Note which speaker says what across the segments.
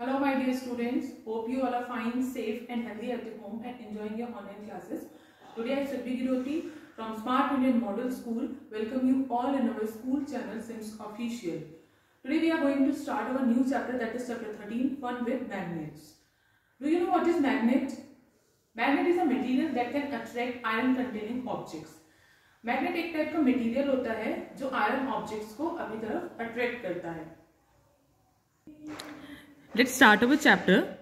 Speaker 1: Hello my dear students, hope you all are fine, safe and healthy at the home and enjoying your online classes. Today I Shabbi Giroti from Smart Indian Model School welcome you all in our school channel Sims Official. Today we are going to start our new chapter that is chapter 13, Fun with Magnets. Do you know what is magnet? Magnet is a material that can attract iron containing objects. Magnet एक type का material होता है जो iron objects को अपनी तरफ attract करता है Let's start our chapter.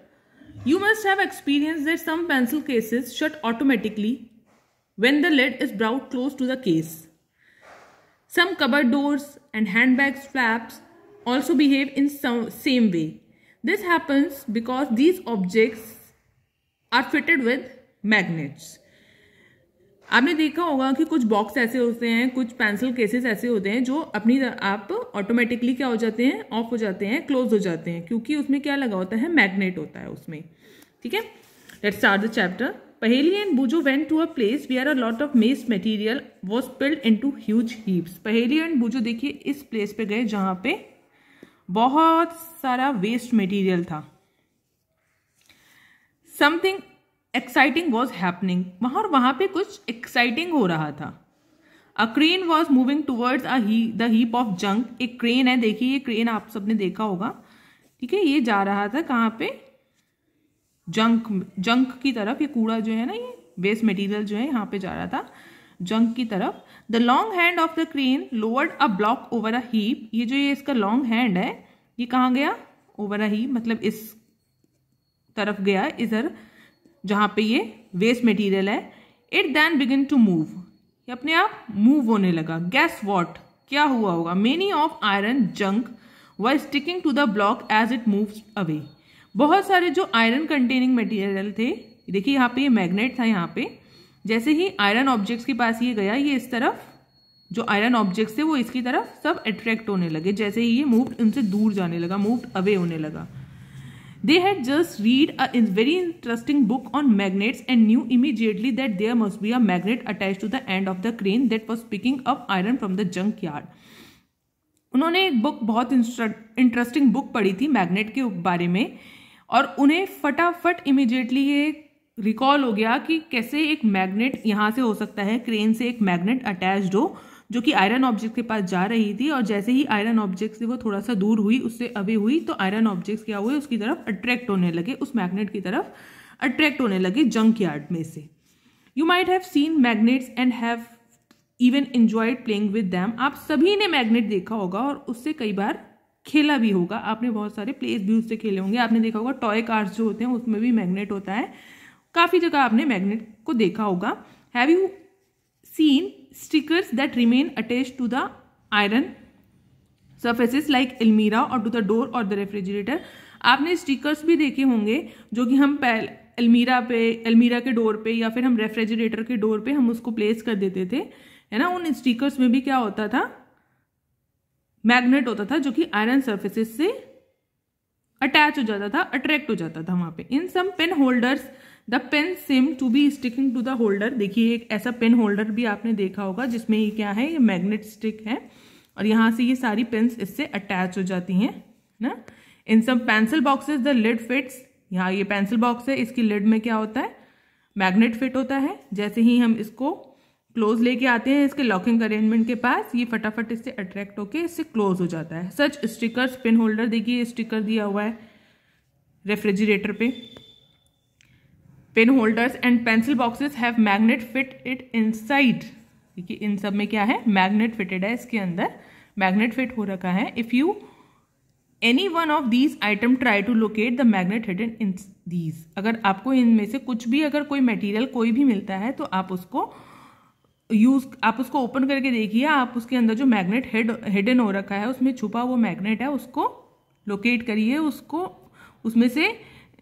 Speaker 1: You must have experienced that some pencil cases shut automatically when the lid is brought close to the case. Some cupboard doors and handbags flaps also behave in some same way. This happens because these objects are fitted with magnets. आपने देखा होगा कि कुछ box ऐसे होते हैं कुछ pencil cases ऐसे होते हैं जो अपनी आप ऑटोमेटिकली क्या हो जाते हैं ऑफ हो जाते हैं क्लोज हो जाते हैं क्योंकि उसमें क्या लगा होता है मैग्नेट होता है उसमें ठीक है let start the chapter Paheli and Boojho went to a place where a lot of mess material was spilled into huge heaps Paheli and Boojho देखिए इस प्लेस पे गए जहाँ पे बहुत सारा वेस्ट मटीरियल था समथिंग एक्साइटिंग वॉज हैपनिंग वहाँ और वहाँ पे कुछ एक्साइटिंग हो रहा था a crane was moving towards a ही द हीप ऑफ जंक एक क्रेन है देखिए ये क्रेन आप सबने देखा होगा ठीक है ये जा रहा था कहाँ पे जंक जंक की तरफ ये कूड़ा जो है ना ये वेस्ट मटीरियल जो है यहाँ पे जा रहा था जंक की तरफ the long hand of the crane lowered a block over a heap ये जो ये इसका लॉन्ग हैंड है ये कहाँ गया ओवर अ हीप मतलब इस तरफ गया इधर जहाँ पे ये वेस्ट मटेरियल है it then begin to move ये अपने आप मूव होने लगा गैस वॉट क्या हुआ होगा many of iron junk were sticking to the block as it move away बहुत सारे जो आयरन कंटेनिंग मटेरियल थे देखिए यहाँ पे ये मैग्नेट था यहाँ पे जैसे ही आयरन ऑब्जेक्ट्स के पास ये गया ये इस तरफ जो आयरन ऑब्जेक्ट्स थे वो इसकी तरफ सब अट्रैक्ट होने लगे जैसे ही ये मूव उनसे दूर जाने लगा मूव अवे होने लगा They had just read a very interesting book on magnets and knew immediately that there must be a magnet attached to the end of the crane that was picking up iron from the junkyard. उन्होंने एक book बहुत interesting book पढ़ी थी magnet के बारे में और उन्हें फटाफट इमिजिएटली ये रिकॉल हो गया कि कैसे एक मैग्नेट यहाँ से हो सकता है क्रेन से एक मैग्नेट अटैच्ड हो जो कि आयरन ऑब्जेक्ट के पास जा रही थी और जैसे ही आयरन ऑब्जेक्ट से वो थोड़ा सा दूर हुई उससे अवे हुई तो आयरन ऑब्जेक्ट क्या हुए उसकी तरफ अट्रैक्ट होने लगे उस मैग्नेट की तरफ अट्रैक्ट होने लगे जंक यार्ड में से you might have seen magnets and have even enjoyed playing with them आप सभी ने मैग्नेट देखा होगा और उससे कई बार खेला भी होगा आपने बहुत सारे प्लेस भी उससे खेले होंगे आपने देखा होगा टॉय कार्स जो होते हैं उसमें भी मैग्नेट होता है काफ़ी जगह आपने मैग्नेट को देखा होगा have you seen stickers that remain attached to the iron surfaces like almira or to the door or the refrigerator आपने स्टिकर्स भी देखे होंगे जो कि हम पहले अलमीरा पे अलमीरा के डोर पे या फिर हम रेफ्रिजरेटर के डोर पे हम उसको प्लेस कर देते थे है ना उन स्टिकर्स में भी क्या होता था मैग्नेट होता था जो कि आयरन सर्फेसिस से अटैच हो जाता था अट्रैक्ट हो जाता था वहाँ पे in some pen holders the pen seem to be sticking to the holder देखिए एक ऐसा पेन होल्डर भी आपने देखा होगा जिसमें ये क्या है ये मैग्नेट स्टिक है और यहाँ से ये सारी पेन्स इससे अटैच हो जाती हैं ना in some pencil boxes the lid fits यहाँ ये पेंसिल बॉक्स है इसकी लिड में क्या होता है मैग्नेट फिट होता है जैसे ही हम इसको क्लोज लेके आते हैं इसके लॉकिंग अरेंजमेंट के पास ये फटाफट इससे अट्रैक्ट होके इससे क्लोज हो जाता है सच स्टिकर्स पिन होल्डर देखिए स्टिकर दिया हुआ है रेफ्रिजरेटर पे pin holders and pencil boxes have magnet fit it inside देखिए इन सब में क्या है मैग्नेट फिटेड है इसके अंदर मैग्नेट फिट हो रखा है if you any one of these item try to locate the magnet hit in these अगर आपको इनमें से कुछ भी अगर कोई मेटीरियल कोई भी मिलता है तो आप उसको यूज आप उसको ओपन करके देखिए आप उसके अंदर जो मैग्नेट हेड हेडन हो रखा है उसमें छुपा वो मैग्नेट है उसको लोकेट करिए उसको उसमें से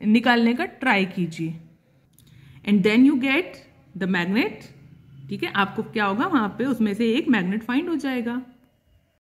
Speaker 1: निकालने का ट्राई कीजिए and then you get the magnet ठीक है आपको क्या होगा वहाँ पे उसमें से एक मैग्नेट फाइंड हो जाएगा